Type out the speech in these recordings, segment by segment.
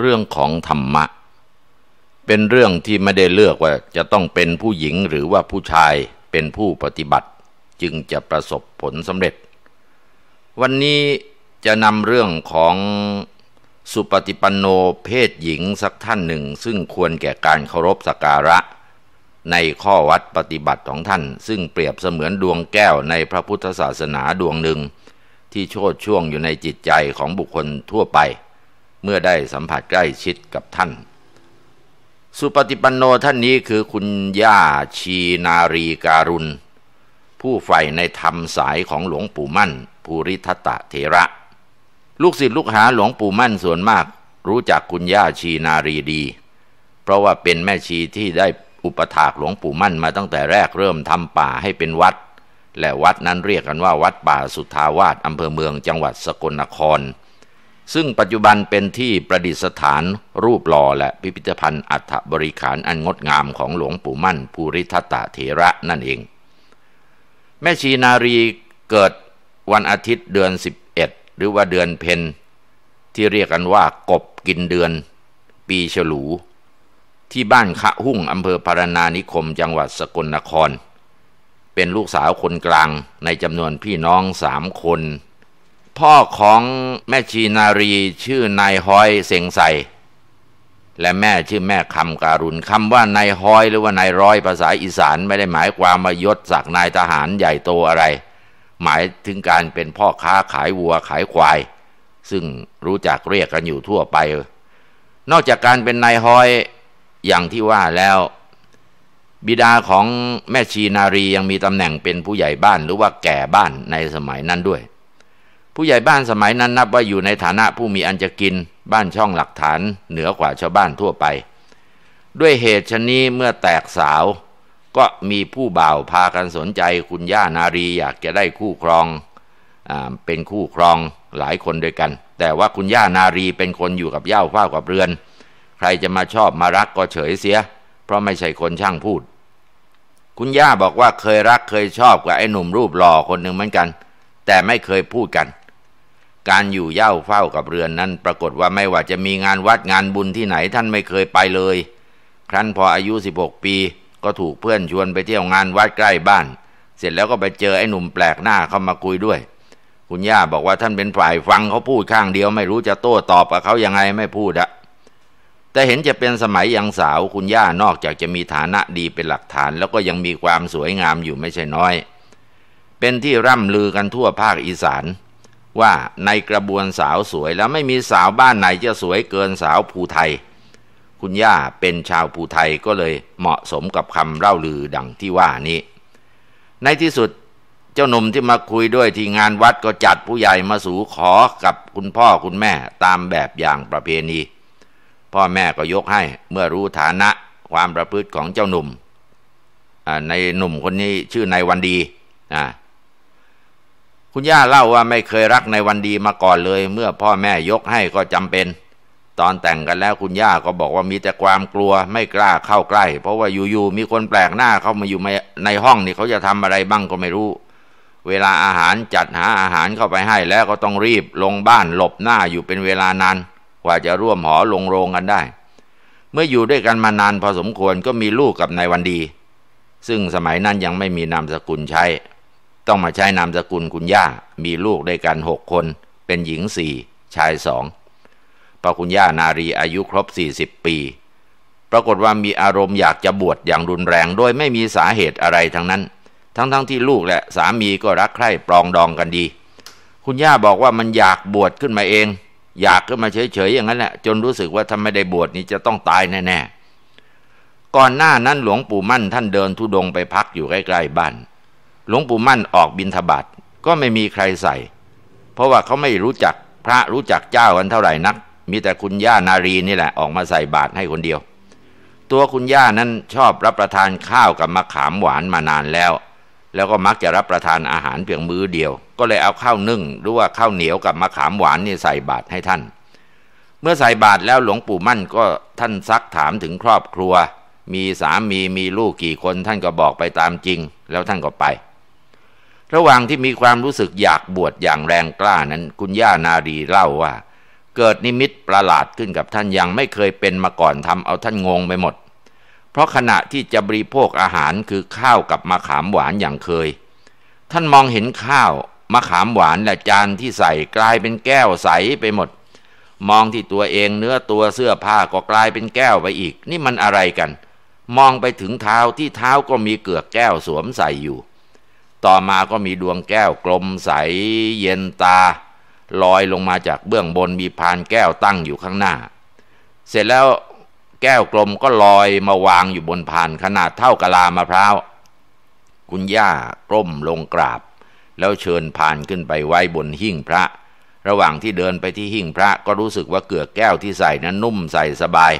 เรื่องของธรรมะ เป็นเรื่องที่ไม่ได้เลือกว่าจะต้องเป็นผู้หญิงหรือว่าผู้ชายเป็นผู้ปฏิบัติจึงจะประสบผลสำเร็จ วันนี้จะนำเรื่องของสุปฏิปันโนเพศหญิงสักท่านหนึ่ง ซึ่งควรแก่การเคารพสักการะ ในข้อวัดปฏิบัติของท่าน ซึ่งเปรียบเสมือนดวงแก้วในพระพุทธศาสนาดวงหนึ่ง ที่โชดช่วงอยู่ในจิตใจของบุคคลทั่วไปเมื่อได้สัมผัสใกล้ชิดกับท่าน สุปฏิปันโนท่านนี้คือคุณย่าชีนารีการุณ ผู้ใฝ่ในธรรมสายของหลวงปู่มั่น ภูริทัตะเทระ ลูกศิษย์ลูกหาหลวงปู่มั่นส่วนมาก รู้จักคุณย่าชีนารีดี เพราะว่าเป็นแม่ชีที่ได้อุปถากหลวงปู่มั่นมาตั้งแต่แรกเริ่มทำป่าให้เป็นวัด และวัดนั้นเรียกกันว่าวัดป่าสุทาวาสอำเภอเมืองจังหวัดสกลนครซึ่งปัจจุบันเป็นที่ประดิษฐานรูปหล่อและพิพิธภัณฑ์อัฐบริขารอันงดงามของหลวงปู่มั่นภูริทัตตะเถระนั่นเอง แม่ชีนารีเกิดวันอาทิตย์เดือน 11 หรือว่าเดือนเพนที่เรียกกันว่ากบกินเดือนปีฉลู ที่บ้านขะหุ่งอำเภอพารณานิคมจังหวัดสกลนคร เป็นลูกสาวคนกลางในจำนวนพี่น้องสามคนพ่อของแม่ชีนารีชื่อนายฮอยเสียงใส และแม่ชื่อแม่คำการุณคำว่านายฮอยหรือว่านายร้อยภาษาอีสานไม่ได้หมายความมายศศักนายทหารใหญ่โตอะไร หมายถึงการเป็นพ่อค้าขายวัวขายควาย ซึ่งรู้จักเรียกกันอยู่ทั่วไป นอกจากการเป็นนายฮอยอย่างที่ว่าแล้ว บิดาของแม่ชีนารียังมีตำแหน่งเป็นผู้ใหญ่บ้านหรือว่าแก่บ้านในสมัยนั้นด้วยผู้ใหญ่บ้านสมัยนั้นนับว่าอยู่ในฐานะผู้มีอันจะกินบ้านช่องหลักฐานเหนือกว่าชาวบ้านทั่วไป ด้วยเหตุชนี้เมื่อแตกสาว ก็มีผู้บ่าวพากันสนใจ คุณย่านารีอยากจะได้คู่ครองอเป็นคู่ครองหลายคนด้วยกัน แต่ว่าคุณย่านารีเป็นคนอยู่กับเย่าเฝ้ากับเรือน ใครจะมาชอบมารักก็เฉยเสีย เพราะไม่ใช่คนช่างพูด คุณย่าบอกว่าเคยรักเคยชอบกับไอ้หนุ่มรูปหล่อคนหนึ่งเหมือนกัน แต่ไม่เคยพูดกันการอยู่เย่าเฝ้ากับเรือนนั้นปรากฏว่าไม่ว่าจะมีงานวัดงานบุญที่ไหนท่านไม่เคยไปเลย ครั้นพออายุ16 ปี ก็ถูกเพื่อนชวนไปเที่ยวงานวัดใกล้บ้าน เสร็จแล้วก็ไปเจอไอ้หนุ่มแปลกหน้าเข้ามาคุยด้วย คุณย่าบอกว่าท่านเป็นฝ่ายฟังเขาพูดข้างเดียวไม่รู้จะโต้ตอบกับเขายังไงไม่พูดอะแต่เห็นจะเป็นสมัยยังสาวคุณย่านอกจากจะมีฐานะดีเป็นหลักฐานแล้วก็ยังมีความสวยงามอยู่ไม่ใช่น้อย เป็นที่ร่ำลือกันทั่วภาคอีสานว่าในกระบวนสาวสวยแล้วไม่มีสาวบ้านไหนจะสวยเกินสาวภูไทย คุณย่าเป็นชาวภูไทยก็เลยเหมาะสมกับคำเล่าลือดังที่ว่านี้ในที่สุดเจ้าหนุ่มที่มาคุยด้วยที่งานวัดก็จัดผู้ใหญ่มาสู่ขอกับคุณพ่อคุณแม่ตามแบบอย่างประเพณี พ่อแม่ก็ยกให้เมื่อรู้ฐานะความประพฤติของเจ้าหนุ่มในหนุ่มคนนี้ชื่อนายวันดีอ่าคุณย่าเล่าว่าไม่เคยรักในวันดีมาก่อนเลยเมื่อพ่อแม่ยกให้ก็จำเป็น ตอนแต่งกันแล้วคุณย่าก็บอกว่ามีแต่ความกลัวไม่กล้าเข้าใกล้ เพราะว่าอยู่ๆ มีคนแปลกหน้าเข้ามาอยู่ในห้องนี่เขาจะทำอะไรบ้างก็ไม่รู้ เวลาอาหารจัดหาอาหารเข้าไปให้แล้วก็ต้องรีบลงบ้านหลบหน้าอยู่เป็นเวลานานกว่าจะร่วมหอลงโรงกันได้ เมื่ออยู่ด้วยกันมานาน พอสมควรก็มีลูกกับนายวันดี ซึ่งสมัยนั้นยังไม่มีนามสกุลใช้ต้องมาใช้นามสกุลคุณย่ามีลูกด้วยกันหกคน เป็นหญิงสี่ชายสองพระคุณย่านารีอายุครบ 40 ปี ปรากฏว่ามีอารมณ์อยากจะบวชอย่างรุนแรงโดยไม่มีสาเหตุอะไรทั้งนั้น ทั้งๆทที่ลูกและสามีก็รักใคร่ปลองดองกันดี คุณย่าบอกว่ามันอยากบวชขึ้นมาเอง อยากขึ้นมาเฉยๆอย่างนั้นแหละจนรู้สึกว่าถ้าไม่ได้บวชนี้จะต้องตายแน่ๆก่อนหน้านั้นหลวงปู่มั่นท่านเดินทุดงไปพักอยู่ใกล้ๆบ้านหลวงปู่มั่นออกบินทบาทก็ไม่มีใครใส่ เพราะว่าเขาไม่รู้จักพระรู้จักเจ้ากันเท่าไหร่นัก มีแต่คุณย่านารีนี่แหละออกมาใส่บาตรให้คนเดียว ตัวคุณย่านั้นชอบรับประทานข้าวกับมะขามหวานมานานแล้ว แล้วก็มักจะรับประทานอาหารเพียงมือเดียว ก็เลยเอาข้าวนึ่งหรือว่าข้าวเหนียวกับมะขามหวานนี่ใส่บาตรให้ท่าน เมื่อใส่บาตรแล้วหลวงปู่มั่นก็ท่านซักถามถึงครอบครัว มีสามีมีลูกกี่คนท่านก็บอกไปตามจริง แล้วท่านก็ไประหว่างที่มีความรู้สึกอยากบวชอย่างแรงกล้านั้นคุณย่านารีเล่าว่า เกิดนิมิตประหลาดขึ้นกับท่านยังไม่เคยเป็นมาก่อนทำเอาท่านงงไปหมด เพราะขณะที่จะบริโภคอาหารคือข้าวกับมะขามหวานอย่างเคย ท่านมองเห็นข้าวมะขามหวานและจานที่ใส่กลายเป็นแก้วใสไปหมด มองที่ตัวเองเนื้อตัวเสื้อผ้าก็กลายเป็นแก้วไปอีก นี่มันอะไรกัน มองไปถึงเท้าที่เท้าก็มีเกลือกแก้วสวมใส่อยู่ต่อมาก็มีดวงแก้วกลม ใสเย็นตา ลอยลงมาจากเบื้องบนมีพานแก้วตั้งอยู่ข้างหน้า เสร็จแล้วแก้วกลมก็ลอยมาวางอยู่บนพานขนาดเท่ากะลามะพร้าวคุณย่าก้มลงกราบ แล้วเชิญพานขึ้นไปไว้บนหิ้งพระ ระหว่างที่เดินไปที่หิ้งพระ ก็รู้สึกว่าเกลือแก้วที่ใส่นั้นนุ่มใส่สบาย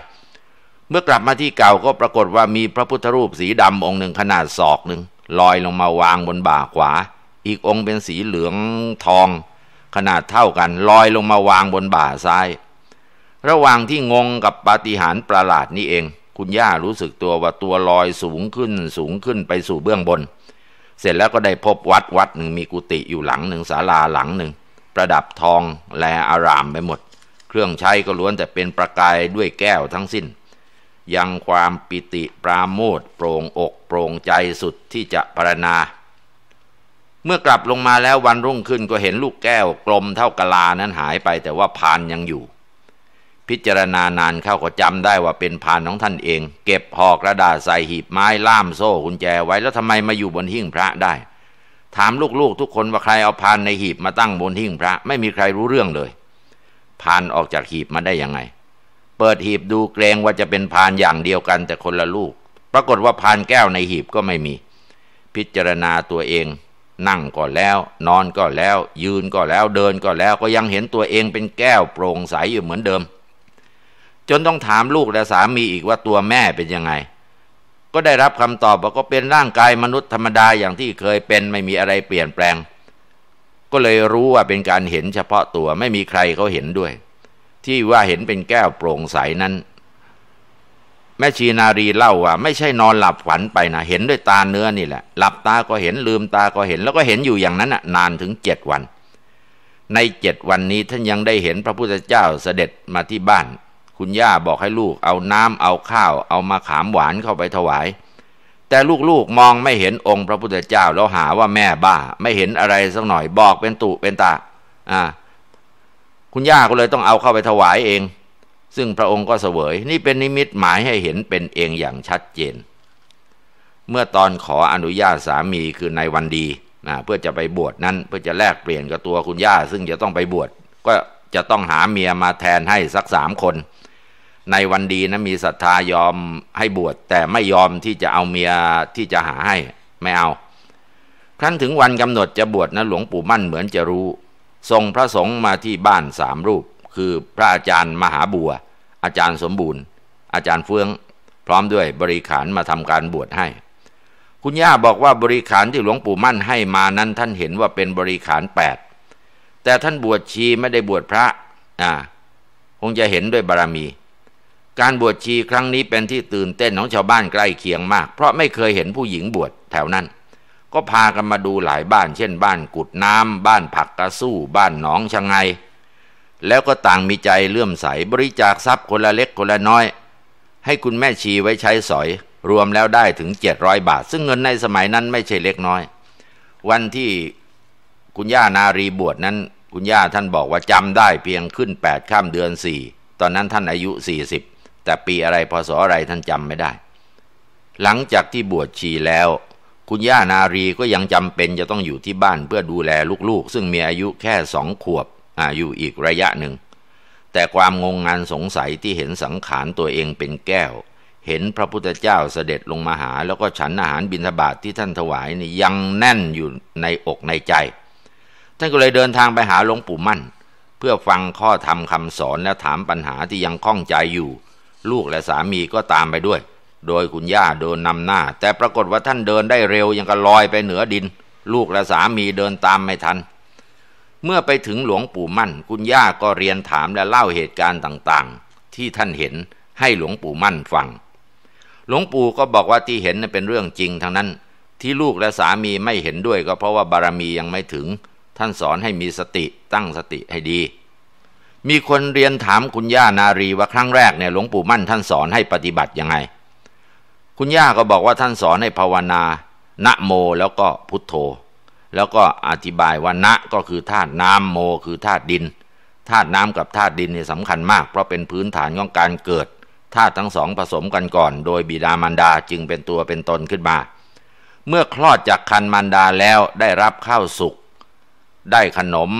เมื่อกลับมาที่เก่าก็ปรากฏว่ามีพระพุทธรูปสีดำองค์หนึ่งขนาดศอกหนึ่งลอยลงมาวางบนบ่าขวา อีกองค์เป็นสีเหลืองทอง ขนาดเท่ากันลอยลงมาวางบนบ่าซ้าย ระหว่างที่งงกับปาฏิหาริย์ประหลาดนี้เอง คุณย่ารู้สึกตัวว่าตัวลอยสูงขึ้นสูงขึ้นไปสู่เบื้องบน เสร็จแล้วก็ได้พบวัดวัดหนึ่งมีกุฏิอยู่หลังหนึ่งศาลาหลังหนึ่งประดับทองแลอารามไปหมด เครื่องใช้ก็ล้วนแต่เป็นประกายด้วยแก้วทั้งสิ้นยังความปิติปราโมทโปร่งอกโปร่งใจสุดที่จะพรณนา เมื่อกลับลงมาแล้ววันรุ่งขึ้นก็เห็นลูกแก้ว กลมเท่ากลา นั้นหายไป แต่ว่าพานยังอยู่ พิจารณานานเข้าก็จำได้ว่าเป็นพานของท่านเอง เก็บหอกระดาษใส่หีบไม้ล่ามโซ่กุญแจไว้แล้วทำไมมาอยู่บนหิ้งพระได้ ถามลูกๆทุกคนว่าใครเอาพานในหีบมาตั้งบนหิ้งพระไม่มีใครรู้เรื่องเลยพานออกจากหีบมาได้ยังไงเปิดหีบดูเกรงว่าจะเป็นพานอย่างเดียวกันแต่คนละลูกปรากฏว่าพานแก้วในหีบก็ไม่มีพิจารณาตัวเอง นั่งก็แล้ว นอนก็แล้ว ยืนก็แล้วเดินก็แล้วก็ยังเห็นตัวเองเป็นแก้วโปร่งใสอยู่เหมือนเดิม จนต้องถามลูกและสามีอีกว่าตัวแม่เป็นยังไง ก็ได้รับคำตอบว่าก็เป็นร่างกายมนุษย์ธรรมดาอย่างที่เคยเป็นไม่มีอะไรเปลี่ยนแปลง ก็เลยรู้ว่าเป็นการเห็นเฉพาะตัวไม่มีใครเขาเห็นด้วยที่ว่าเห็นเป็นแก้วโปร่งใสนั้น แม่ชีนารีเล่าว่าไม่ใช่นอนหลับฝันไปนะเห็นด้วยตาเนื้อนี่แหละ หลับตาก็เห็นลืมตาก็เห็น แล้วก็เห็นอยู่อย่างนั้นนะนานถึงเจ็ดวัน ในเจ็ดวันนี้ท่านยังได้เห็นพระพุทธเจ้าเสด็จมาที่บ้าน คุณย่าบอกให้ลูกเอาน้ำเอาข้าว เอามาขามหวานเข้าไปถวาย แต่ลูกๆมองไม่เห็นองค์พระพุทธเจ้าแล้วหาว่าแม่บ้า ไม่เห็นอะไรสักหน่อยบอกเป็นตุเป็นตา อ่าคุณย่าก็เลยต้องเอาเข้าไปถวายเอง ซึ่งพระองค์ก็เสวย นี่เป็นนิมิตหมายให้เห็นเป็นเองอย่างชัดเจน เมื่อตอนขออนุญาตสามีคือในวันดีนะเพื่อจะไปบวชนั้นเพื่อจะแลกเปลี่ยนกับตัวคุณย่า ซึ่งจะต้องไปบวชก็จะต้องหาเมียมาแทนให้สักสามคน ในวันดีนะมีศรัทธายอมให้บวช แต่ไม่ยอมที่จะเอาเมียที่จะหาให้ไม่เอา ครั้นถึงวันกำหนดจะบวชนะหลวงปู่มั่นเหมือนจะรู้ส่งพระสงฆ์มาที่บ้านสามรูป คือพระอาจารย์มหาบัวอาจารย์สมบูรณ์ อาจารย์เฟือง พร้อมด้วยบริขารมาทำการบวชให้ คุณย่าบอกว่าบริขารที่หลวงปู่มั่นให้มานั้น ท่านเห็นว่าเป็นบริขารแปดแต่ท่านบวชชีไม่ได้บวชพระ อ่าคงจะเห็นด้วยบารมี การบวชชีครั้งนี้เป็นที่ตื่นเต้นของชาวบ้านใกล้เคียงมาก เพราะไม่เคยเห็นผู้หญิงบวชแถวนั้นก็พากันมาดูหลายบ้านเช่นบ้านกุดน้ำบ้านผักกระสู้ บ้านหนองชงไง แล้วก็ต่างมีใจเลื่อมใส บริจาคทรัพย์คนละเล็กคนละน้อย ให้คุณแม่ชีไว้ใช้สอย รวมแล้วได้ถึงเจ็ดร้อยบาท ซึ่งเงินในสมัยนั้นไม่ใช่เล็กน้อย วันที่คุณย่านารีบวชนั้น คุณย่าท่านบอกว่าจำได้เพียงขึ้นแปดข้ามเดือนสี่ตอนนั้นท่านอายุสี่สิบแต่ปีอะไรพศออะไรท่านจำไม่ได้ หลังจากที่บวชชีแล้วคุณย่านารีก็ยังจำเป็นจะต้องอยู่ที่บ้านเพื่อดูแลลูกๆ ซึ่งมีอายุแค่สองขวบออยู่อีกระยะหนึ่ง แต่ความงงงานสงสัยที่เห็นสังขารตัวเองเป็นแก้ว เห็นพระพุทธเจ้าเสด็จลงมาหาแล้วก็ฉันอาหารบิณฑบาตทที่ท่านถวายนี่ยังแน่นอยู่ในอกในใจท่านก็เลยเดินทางไปหาหลวงปู่มั่น เพื่อฟังข้อธรรมคำสอนและถามปัญหาที่ยังข้องใจอยู่ ลูกและสามีก็ตามไปด้วยโดยคุณย่าเดินนำหน้า แต่ปรากฏว่าท่านเดินได้เร็วยังกะลอยไปเหนือดิน ลูกและสามีเดินตามไม่ทันเมื่อไปถึงหลวงปู่มั่น คุณย่าก็เรียนถามและเล่าเหตุการณ์ต่างๆ ที่ท่านเห็นให้หลวงปู่มั่นฟัง หลวงปู่ก็บอกว่าที่เห็นเป็นเรื่องจริงทั้งนั้นที่ลูกและสามีไม่เห็นด้วยก็เพราะว่าบารมียังไม่ถึง ท่านสอนให้มีสติตั้งสติให้ดี มีคนเรียนถามคุณย่านารีว่าครั้งแรกเนี่ยหลวงปู่มั่นท่านสอนให้ปฏิบัติยังไงคุณย่าก็บอกว่าท่านสอนให้ภาวนาณโม แล้วก็พุทโธ แล้วก็อธิบายว่าณก็คือธาตุน้ำโมคือธาตุดิน ธาตุน้ำกับธาตุดินเนี่ยสำคัญมาก เพราะเป็นพื้นฐานของการเกิด ธาตุทั้งสองผสมกันก่อน โดยบิดามารดาจึงเป็นตัวเป็นตนขึ้นมา เมื่อคลอดจากคันมารดาแล้ว ได้รับข้าวสุก ได้ขนม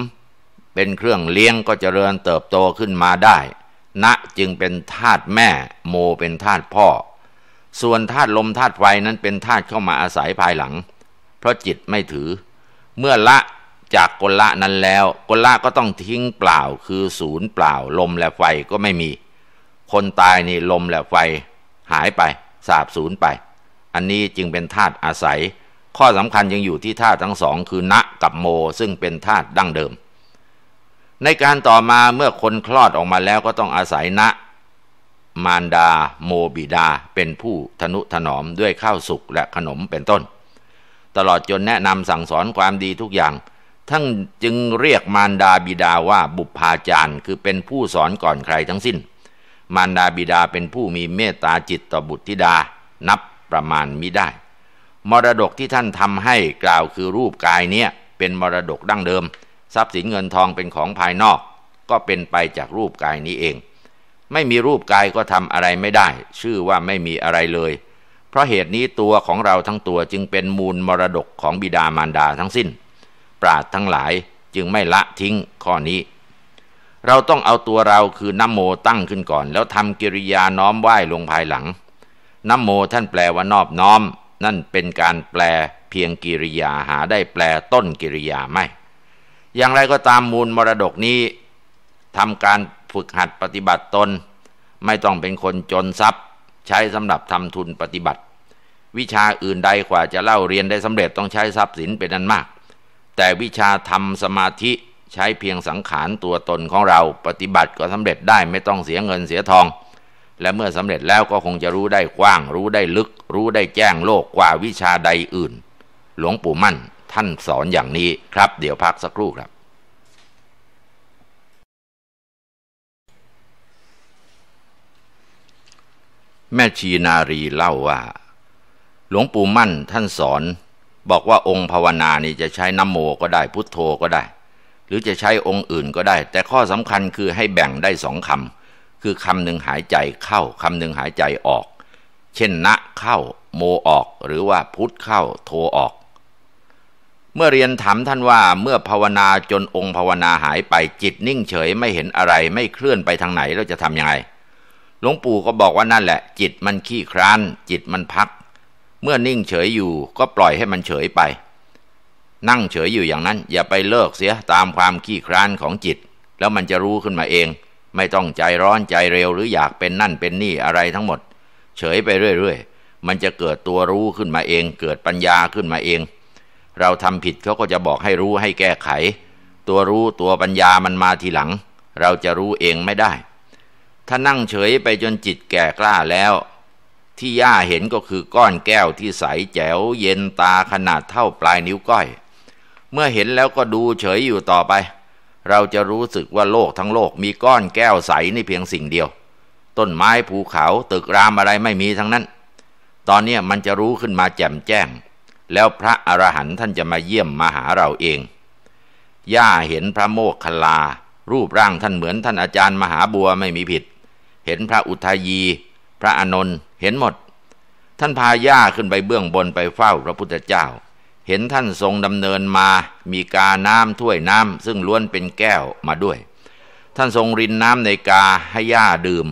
เป็นเครื่องเลี้ยงก็เจริญเติบโตขึ้นมาได้ณนะจึงเป็นธาตุแม่ โมเป็นธาตุพ่อส่วนธาตุลมธาตุไฟนั้นเป็นธาตุเข้ามาอาศัยภายหลัง เพราะจิตไม่ถือ เมื่อละจากกลละนั้นแล้ว กลละก็ต้องทิ้งเปล่าคือศูนย์เปล่าลมและไฟก็ไม่มี คนตายนี่ลมและไฟ หายไปสาบศูนย์ไป อันนี้จึงเป็นธาตุอาศัย ข้อสำคัญยังอยู่ที่ธาตุทั้งสองคือณกับโมซึ่งเป็นธาตุดั้งเดิม ในการต่อมาเมื่อคนคลอดออกมาแล้วก็ต้องอาศัยณมารดาโมบิดาเป็นผู้ทนุถนอมด้วยข้าวสุกและขนมเป็นต้น ตลอดจนแนะนำสั่งสอนความดีทุกอย่าง ทั้งจึงเรียกมารดาบิดาว่าบุพาจารย์ คือเป็นผู้สอนก่อนใครทั้งสิ้น มารดาบิดาเป็นผู้มีเมตตาจิตต่อบุตรธิดา นับประมาณมิได้ มรดกที่ท่านทำให้กล่าวคือรูปกายเนี้ย เป็นมรดกดั้งเดิม ทรัพย์สินเงินทองเป็นของภายนอก ก็เป็นไปจากรูปกายนี้เองไม่มีรูปกายก็ทำอะไรไม่ได้ ชื่อว่าไม่มีอะไรเลย เพราะเหตุนี้ตัวของเราทั้งตัวจึงเป็นมูลมรดกของบิดามารดาทั้งสิ้น ปราดทั้งหลายจึงไม่ละทิ้งข้อนี้ เราต้องเอาตัวเราคือน้ำโมตั้งขึ้นก่อน แล้วทำกิริยาน้อมไหว้ลงภายหลังน้ำโมท่านแปลว่านอบน้อม นั่นเป็นการแปลเพียงกิริยาหาได้แปลต้นกิริยาไม่ อย่างไรก็ตามมูลมรดกนี้ทำการฝึกหัดปฏิบัติตนไม่ต้องเป็นคนจนทรัพย์ ใช้สำหรับทำทุนปฏิบัติ วิชาอื่นใดกว่าจะเล่าเรียนได้สำเร็จต้องใช้ทรัพย์สินเป็นอันมาก แต่วิชาทำสมาธิใช้เพียงสังขารตัวตนของเราปฏิบัติก็สำเร็จได้ไม่ต้องเสียเงินเสียทอง และเมื่อสำเร็จแล้วก็คงจะรู้ได้กว้าง รู้ได้ลึก รู้ได้แจ้งโลกกว่าวิชาใดอื่น หลวงปู่มั่นท่านสอนอย่างนี้ครับเดี๋ยวพักสักครู่ครับแม่ชีนารีเล่าว่า หลวงปู่มั่นท่านสอนบอกว่าองค์ภาวนานี่จะใช้น้ำโมก็ได้พุทโธก็ได้ หรือจะใช้องค์อื่นก็ได้ แต่ข้อสำคัญคือให้แบ่งได้สองคำคือคำหนึ่งหายใจเข้าคำหนึ่งหายใจออก เช่นนะเข้า โมออกหรือว่าพุทเข้าโทออก เมื่อเรียนถามท่านว่าเมื่อภาวนาจนองค์ภาวนาหายไปจิตนิ่งเฉยไม่เห็นอะไรไม่เคลื่อนไปทางไหนเราจะทำยังไงหลวงปู่ก็บอกว่านั่นแหละ จิตมันขี้คร้าน จิตมันพัก เมื่อนิ่งเฉยอยู่ก็ปล่อยให้มันเฉยไป นั่งเฉยอยู่อย่างนั้น อย่าไปเลิกเสียตามความขี้คร้านของจิต แล้วมันจะรู้ขึ้นมาเอง ไม่ต้องใจร้อนใจเร็วหรืออยากเป็นนั่นเป็นนี่อะไรทั้งหมด เฉยไปเรื่อยๆมันจะเกิดตัวรู้ขึ้นมาเองเกิดปัญญาขึ้นมาเอง เราทำผิดเขาก็จะบอกให้รู้ให้แก้ไข ตัวรู้ตัวปัญญามันมาทีหลัง เราจะรู้เองไม่ได้ถ้านั่งเฉยไปจนจิตแก่กล้าแล้ว ที่ย่าเห็นก็คือก้อนแก้วที่ใสแจ๋วเย็นตาขนาดเท่าปลายนิ้วก้อยเมื่อเห็นแล้วก็ดูเฉยอยู่ต่อไป เราจะรู้สึกว่าโลกทั้งโลกมีก้อนแก้วใสในเพียงสิ่งเดียว ต้นไม้ภูเขาตึกรามอะไรไม่มีทั้งนั้น ตอนนี้มันจะรู้ขึ้นมาแจ่มแจ้ง แล้วพระอรหันต์ท่านจะมาเยี่ยมมาหาเราเอง ย่าเห็นพระโมกขลา รูปร่างท่านเหมือนท่านอาจารย์มหาบัวไม่มีผิดเห็นพระอุทายี พระอนนท์เห็นหมด ท่านพาย่าขึ้นไปเบื้องบนไปเฝ้าพระพุทธเจ้า เห็นท่านทรงดำเนินมา มีกา น้ำถ้วยน้ำซึ่งล้วนเป็นแก้วมาด้วย ท่านทรงรินน้ำในกาให้ย่าดื่ม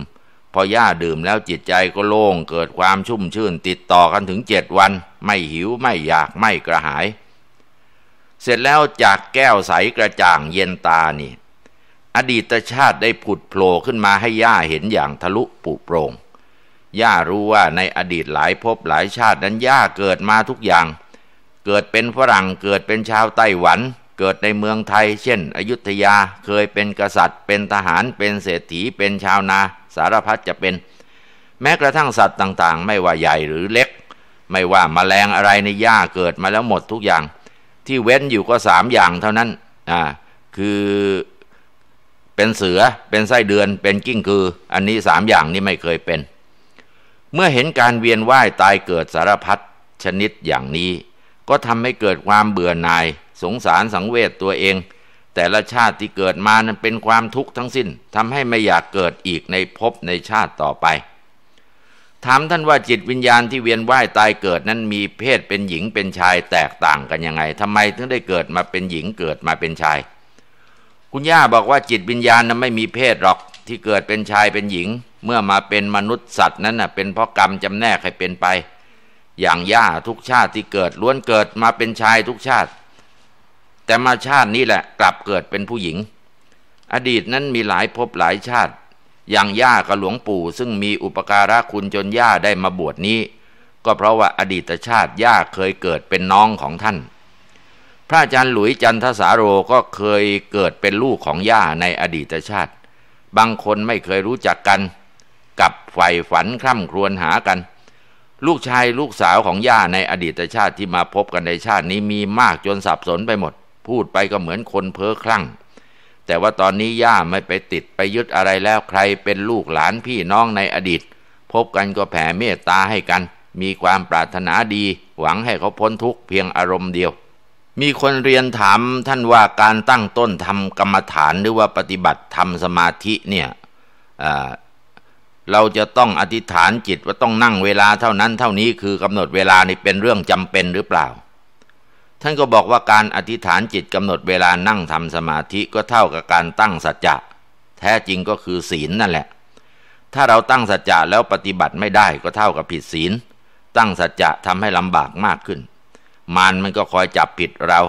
พอย่าดื่มแล้วจิตใจก็โล่ง เกิดความชุ่มชื่นติดต่อกันถึงเจ็ดวัน ไม่หิว ไม่อยาก ไม่กระหาย เสร็จแล้วจากแก้วใสกระจ่างเย็นตานี่อดีตชาติได้ผุดโผล่ขึ้นมาให้ย่าเห็นอย่างทะลุปุโปรงย่ารู้ว่าในอดีตหลายภพหลายชาตินั้นย่าเกิดมาทุกอย่าง เกิดเป็นฝรั่งเกิดเป็นชาวไต้หวัน เกิดในเมืองไทย เช่น อยุธยาเคยเป็นกษัตริย์ เป็นทหารเป็นเศรษฐีเป็นชาวนาสารพัดจะเป็น แม้กระทั่งสัตว์ต่าง ๆ ไม่ว่าใหญ่หรือเล็ก ไม่ว่ามาแมลงอะไรในย่าเกิดมาแล้วหมดทุกอย่าง ที่เว้นอยู่ก็สามอย่างเท่านั้นอ่าคือเป็นเสือเป็นไส้เดือนเป็นกิ้งคือ อันนี้สามอย่างนี้ไม่เคยเป็น เมื่อเห็นการเวียนว่ายตายเกิดสารพัดชนิดอย่างนี้ ก็ทำให้เกิดความเบื่อหน่าย สงสารสังเวชตัวเอง แต่ละชาติที่เกิดมานั้นเป็นความทุกข์ทั้งสิ้นทำให้ไม่อยากเกิดอีกในภพในชาติต่อไป ถามท่านว่าจิตวิญญาณที่เวียนว่ายตายเกิดนั้นมีเพศเป็นหญิงเป็นชายแตกต่างกันยังไงทำไมถึงได้เกิดมาเป็นหญิงเกิดมาเป็นชายคุณย่าบอกว่าจิตวิญญาณนั้นไม่มีเพศหรอกที่เกิดเป็นชายเป็นหญิง เมื่อมาเป็นมนุษย์สัตว์นั้นน่ะเป็นเพราะกรรมจำแนกให้เป็นไป อย่างย่าทุกชาติที่เกิดล้วนเกิดมาเป็นชายทุกชาติ แต่มาชาตินี้แหละกลับเกิดเป็นผู้หญิง อดีตนั้นมีหลายภพหลายชาติ อย่างย่ากับหลวงปู่ ซึ่งมีอุปการะคุณจนย่าได้มาบวชนี้ ก็เพราะว่าอดีตชาติย่าเคยเกิดเป็นน้องของท่านพระอาจารย์หลุยจันทสาโรก็เคยเกิดเป็นลูกของย่าในอดีตชาติ บางคนไม่เคยรู้จักกันกับไฝ่ฝันคร่ำครวญหากัน ลูกชายลูกสาวของย่าในอดีตชาติที่มาพบกันในชาตินี้มีมากจนสับสนไปหมด พูดไปก็เหมือนคนเพ้อคลั่ง แต่ว่าตอนนี้ย่าไม่ไปติดไปยึดอะไรแล้ว ใครเป็นลูกหลานพี่น้องในอดีต พบกันก็แผ่เมตตาให้กัน มีความปรารถนาดีหวังให้เขาพ้นทุกข์เพียงอารมณ์เดียวมีคนเรียนถามท่านว่าการตั้งต้นทำกรรมฐานหรือว่าปฏิบัติทำสมาธิเนี่ยเราจะต้องอธิษฐานจิตว่าต้องนั่งเวลาเท่านั้นเท่านี้คือกำหนดเวลานี่เป็นเรื่องจำเป็นหรือเปล่า ท่านก็บอกว่าการอธิษฐานจิตกำหนดเวลานั่งทำสมาธิก็เท่ากับการตั้งสัจจะแท้จริงก็คือศีลนั่นแหละ ถ้าเราตั้งสัจจะแล้วปฏิบัติไม่ได้ก็เท่ากับผิดศีล ตั้งสัจจะทำให้ลำบากมากขึ้นมันมันก็คอยจับผิดเรา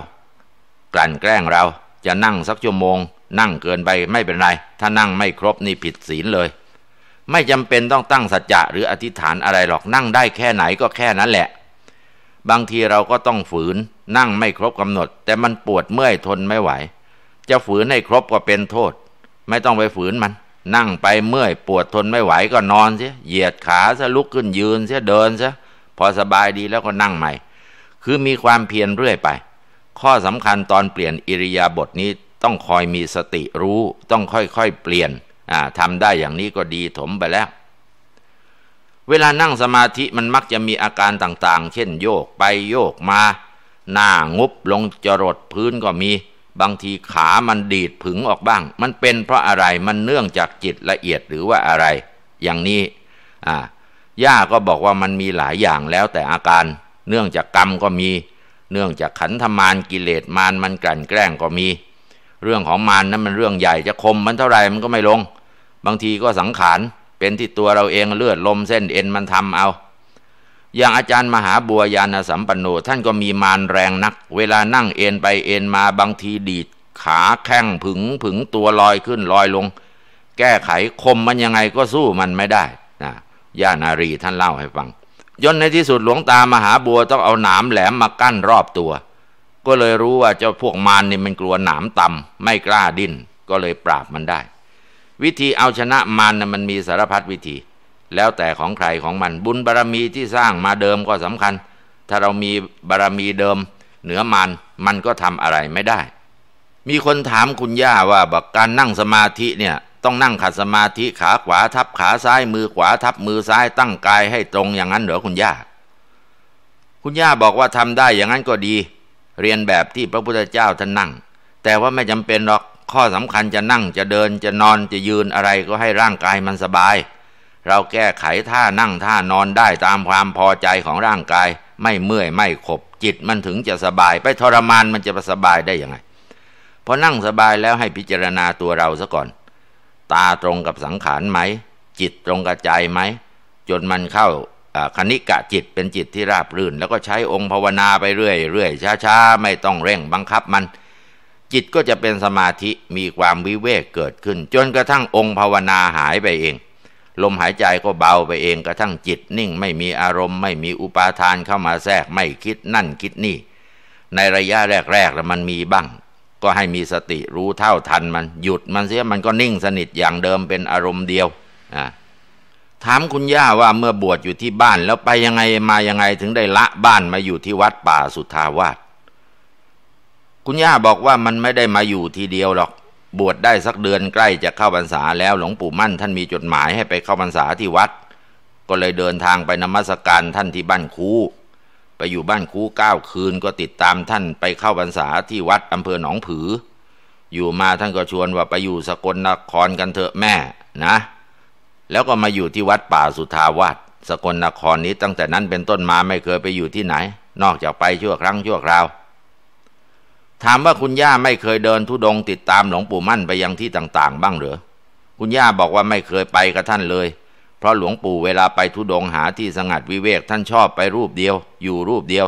กลั่นแกล้งเราจะนั่งสักชั่วโมง นั่งเกินไปไม่เป็นไร ถ้านั่งไม่ครบนี่ผิดศีลเลย ไม่จำเป็นต้องตั้งสัจจะหรืออธิษฐานอะไรหรอกนั่งได้แค่ไหนก็แค่นั้นแหละ บางทีเราก็ต้องฝืนนั่งไม่ครบกำหนด แต่มันปวดเมื่อยทนไม่ไหว จะฝืนให้ครบก็เป็นโทษ ไม่ต้องไปฝืนมัน นั่งไปเมื่อยปวดทนไม่ไหวก็นอนเสียเหยียดขาซะลุกขึ้นยืนเสียเดินเสียพอสบายดีแล้วก็นั่งใหม่คือมีความเพียรเรื่อยไป ข้อสำคัญตอนเปลี่ยนอิริยาบถนี้ ต้องคอยมีสติรู้ต้องค่อย ๆ เปลี่ยน ทำได้อย่างนี้ก็ดีถมไปแล้ว เวลานั่งสมาธิมันมักจะมีอาการต่าง ๆ เช่นโยกไปโยกมาหน้างุบลงจรดพื้นก็มี บางทีขามันดีดผึงออกบ้าง มันเป็นเพราะอะไร มันเนื่องจากจิตละเอียดหรือว่าอะไร อย่างนี้าย่าก็บอกว่ามันมีหลายอย่างแล้วแต่อาการเนื่องจากกรรมก็มี เนื่องจากขันธมารกิเลสมารมันกลั่นแกล้งก็มี เรื่องของมารนั้นมันเรื่องใหญ่จะคมมันเท่าไหร่มันก็ไม่ลง บางทีก็สังขารเป็นที่ตัวเราเองเลือดลมเส้นเอ็นมันทำเอา อย่างอาจารย์มหาบัวยานสัมปันโนท่านก็มีมารแรงนัก เวลานั่งเอ็นไปเอ็นมาบางทีดีดขาแข้งผึงผึงตัวลอยขึ้นลอยลง แก้ไขคมมันยังไงก็สู้มันไม่ได้นะย่านารีท่านเล่าให้ฟังย่นในที่สุดหลวงตามหาบัวต้องเอาหนามแหลมมากั้นรอบตัว ก็เลยรู้ว่าเจ้าพวกมารนี่มันกลัวหนามต่ำไม่กล้าดิ้นก็เลยปราบมันได้ วิธีเอาชนะมารนะมันมีสารพัดวิธี แล้วแต่ของใครของมันบุญบารรมีที่สร้างมาเดิมก็สำคัญ ถ้าเรามีบารรมีเดิมเหนือมารมันก็ทำอะไรไม่ได้ มีคนถามคุณย่าว่าบักการนั่งสมาธิเนี่ยต้องนั่งขัดสมาธิขาขวาทับขาซ้ายมือขวาทับมือซ้าย ตั้งกายให้ตรงอย่างนั้นเหรอคุณย่า คุณย่าบอกว่าทำได้อย่างนั้นก็ดี เรียนแบบที่พระพุทธเจ้าท่านนั่ง แต่ว่าไม่จำเป็นหรอกข้อสำคัญจะนั่งจะเดินจะนอนจะยืนอะไรก็ให้ร่างกายมันสบาย เราแก้ไขท่านั่งท่านอนได้ตามความพอใจของร่างกาย ไม่เมื่อยไม่ขบจิตมันถึงจะสบาย ไปทรมานมันจะสบายได้ยังไงพอนั่งสบายแล้วให้พิจารณาตัวเราซะก่อนตาตรงกับสังขารไหมจิตตรงกับใจไหมจนมันเข้าคณิกะจิตเป็นจิตที่ราบรื่น แล้วก็ใช้องค์ภาวนาไปเรื่อย เรื่อยช้าๆไม่ต้องเร่งบังคับมัน จิตก็จะเป็นสมาธิมีความวิเวกเกิดขึ้น จนกระทั่งองค์ภาวนาหายไปเอง ลมหายใจก็เบาไปเองกระทั่งจิต นิ่งไม่มีอารมณ์ ไม่มีอุปาทานเข้ามาแทรกไม่คิดนั่นคิดนี่ในระยะแรกๆแล้วมันมีบ้างก็ให้มีสติรู้เท่าทันมันหยุด มันเสียมันก็นิ่งสนิทอย่างเดิมเป็นอารมณ์เดียว ถามคุณย่าว่าเมื่อบวชอยู่ที่บ้านแล้วไปยังไงมายังไงถึงได้ละบ้านมาอยู่ที่วัดป่าสุทาวาสคุณย่าบอกว่ามันไม่ได้มาอยู่ทีเดียวหรอก บวชได้สักเดือนใกล้จะเข้าพรรษาแล้วหลวงปู่มั่นท่านมีจดหมายให้ไปเข้าพรรษาที่วัด ก็เลยเดินทางไปนมัสการท่านที่บ้านคูไปอยู่บ้านคูเก้าคืนก็ติดตามท่านไปเข้าพรรษาที่วัดอำเภอหนองผือ อยู่มาท่านก็ชวนว่าไปอยู่สกลนครกันเถอะแม่นะ แล้วก็มาอยู่ที่วัดป่าสุทาวาสสกลนครนี้ตั้งแต่นั้นเป็นต้นมาไม่เคยไปอยู่ที่ไหน นอกจากไปชั่วครั้งชั่วคราว ถามว่าคุณย่าไม่เคยเดินทุดง ติดตามหลวงปู่มั่นไปยังที่ต่าง ๆ บ้างหรือคุณย่าบอกว่าไม่เคยไปกับท่านเลยเพราะหลวงปู่เวลาไปทุดงหาที่สงัดวิเวกท่านชอบไปรูปเดียว อยู่รูปเดียว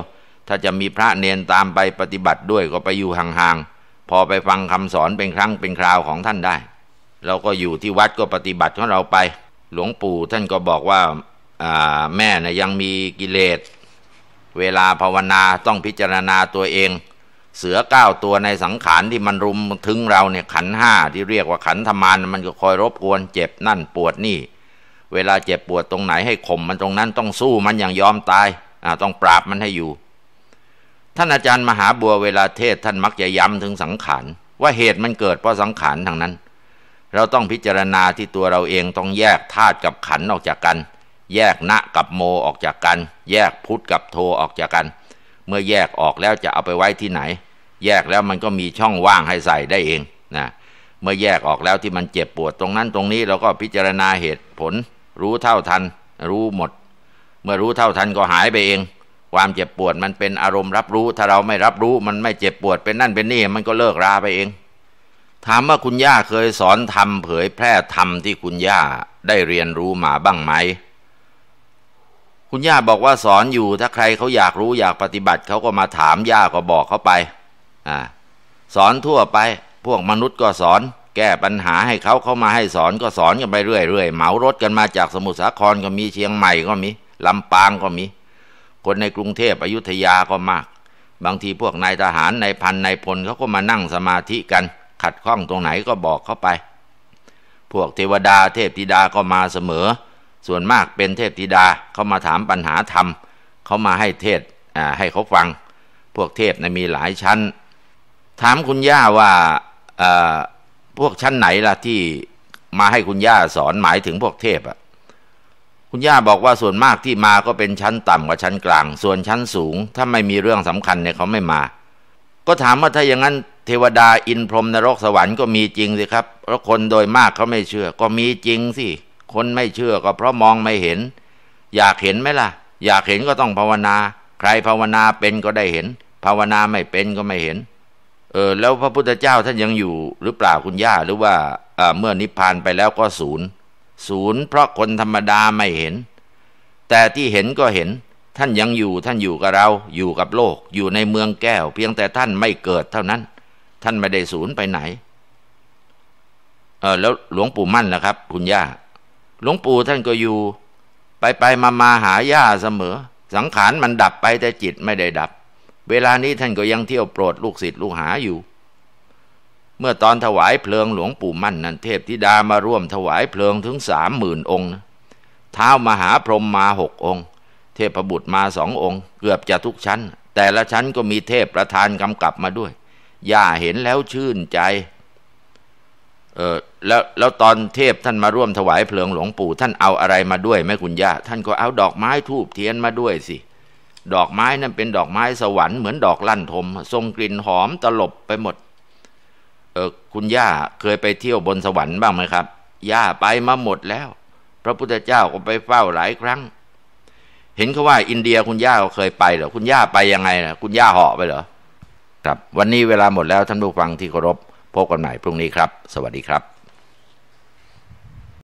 ถ้าจะมีพระเนนตามไปปฏิบัติด้วยก็ไปอยู่ห่างๆ พอไปฟังคำสอนเป็นครั้งเป็นคราวของท่านได้ เราก็อยู่ที่วัดก็ปฏิบัติของเราไป หลวงปู่ท่านก็บอกว่าแม่นะยยังมีกิเลสเวลาภาวนาต้องพิจารณาตัวเอง เสือก้าวตัวในสังขารที่มันรุมถึงเราเนี่ยขันห้าที่เรียกว่าขันธมาน มันก็คอยรบกวนเจ็บนั่นปวดนี่เวลาเจ็บปวดตรงไหนให้ข่มมันตรงนั้นต้องสู้มันอย่างยอมตาย ต้องปราบมันให้อยู่ ท่านอาจารย์มหาบัวเวลาเทศท่านมักจะย้ำถึงสังขารว่าเหตุมันเกิดเพราะสังขารทางนั้น เราต้องพิจารณาที่ตัวเราเองต้องแยกธาตุกับขันออกจากกัน แยกณะกับโมออกจากกัน แยกพุทธกับโทออกจากกัน เมื่อแยกออกแล้วจะเอาไปไว้ที่ไหน แยกแล้วมันก็มีช่องว่างให้ใส่ได้เองนะ เมื่อแยกออกแล้วที่มันเจ็บปวดตรงนั้นตรงนี้เราก็พิจารณาเหตุผลรู้เท่าทันรู้หมด เมื่อรู้เท่าทันก็หายไปเอง ความเจ็บปวดมันเป็นอารมณ์รับรู้ ถ้าเราไม่รับรู้มันไม่เจ็บปวดเป็นนั่นเป็นนี่มันก็เลิกราไปเอง ถามว่าคุณย่าเคยสอนทำเผยแพร่ธรรมที่คุณย่าได้เรียนรู้มาบ้างไหม คุณย่าบอกว่าสอนอยู่ ถ้าใครเขาอยากรู้อยากปฏิบัติเขาก็มาถามย่าก็บอกเขาไปอสอนทั่วไปพวกมนุษย์ก็สอนแก้ปัญหาให้เขาเข้ามาให้สอนก็สอนกันไปเรื่อยๆเหมารถกันมาจากสมุทรสาครก็มีเชียงใหม่ก็มีลำปางก็มี คนในกรุงเทพอยุธยาก็มาก บางทีพวกนายทหารนายพันนายพลเขาก็มานั่งสมาธิกัน ขัดข้องตรงไหนก็บอกเข้าไป พวกเทวดาเทพธิดาก็มาเสมอ ส่วนมากเป็นเทพธิดาเขามาถามปัญหาธรรม เขามาให้เทศให้เขาฟัง พวกเทพนะมีหลายชั้น ถามคุณย่าว่าพวกชั้นไหนล่ะ ที่มาให้คุณย่าสอนหมายถึงพวกเทพอะคุณย่าบอกว่าส่วนมากที่มาก็เป็นชั้นต่ำกว่าชั้นกลาง ส่วนชั้นสูงถ้าไม่มีเรื่องสำคัญเนี่ยเขาไม่มา ก็ถามว่าถ้าอย่างนั้น เทวดาอินพรหมนรกสวรรค์ก็มีจริงสิครับเพราะคนโดยมากเขาไม่เชื่อก็มีจริงสิคนไม่เชื่อก็เพราะมองไม่เห็น อยากเห็นไหมล่ะ อยากเห็นก็ต้องภาวนา ใครภาวนาเป็นก็ได้เห็น ภาวนาไม่เป็นก็ไม่เห็นเออแล้วพระพุทธเจ้าท่านยังอยู่หรือเปล่าคุณย่า หรือว่าเมื่อนิพพานไปแล้วก็ศูนย์ศูนย์เพราะคนธรรมดาไม่เห็น แต่ที่เห็นก็เห็นท่านยังอยู่ท่านอยู่กับเรา อยู่กับโลก อยู่ในเมืองแก้วเพียงแต่ท่านไม่เกิดเท่านั้น ท่านไม่ได้ศูนย์ไปไหนเออแล้วหลวงปู่มั่นนะครับ คุณย่าหลวงปู่ท่านก็อยู่ ไปไปมามาหาย่าเสมอ สังขารมันดับไปแต่จิตไม่ได้ดับเวลานี้ท่านก็ยังเที่ยวโปรดลูกศิษย์ลูกหาอยู่ เมื่อตอนถวายเพลิงหลวงปู่มั่นนันเทพธิดามาร่วมถวายเพลิงถึงสามหมื่นองค์เท้ามหาพรหมมาหกองค์ เทพบุตรมาสององค์ เกือบจะทุกชั้น แต่ละชั้นก็มีเทพประธานกำกับมาด้วย ย่าเห็นแล้วชื่นใจ เออแล้วแล้วตอนเทพท่านมาร่วมถวายเพลิงหลวงปู่ ท่านเอาอะไรมาด้วยไหมคุณย่า ท่านก็เอาดอกไม้ทูบเทียนมาด้วยสิดอกไม้นั้นเป็นดอกไม้สวรรค์เหมือนดอกลั่นทม ทรงกลิ่นหอมตลบไปหมด เออคุณย่าเคยไปเที่ยวบนสวรรค์บ้างไหมครับย่าไปมาหมดแล้ว พระพุทธเจ้าก็ไปเฝ้าหลายครั้ง เห็นเขาว่าอินเดียคุณย่าเคยไปเหรอคุณย่าไปยังไงนะคุณย่าเหาะไปเหรอครับวันนี้เวลาหมดแล้วท่านผู้ฟังที่เคารพพบกันใหม่พรุ่งนี้ครับ สวัสดีครับ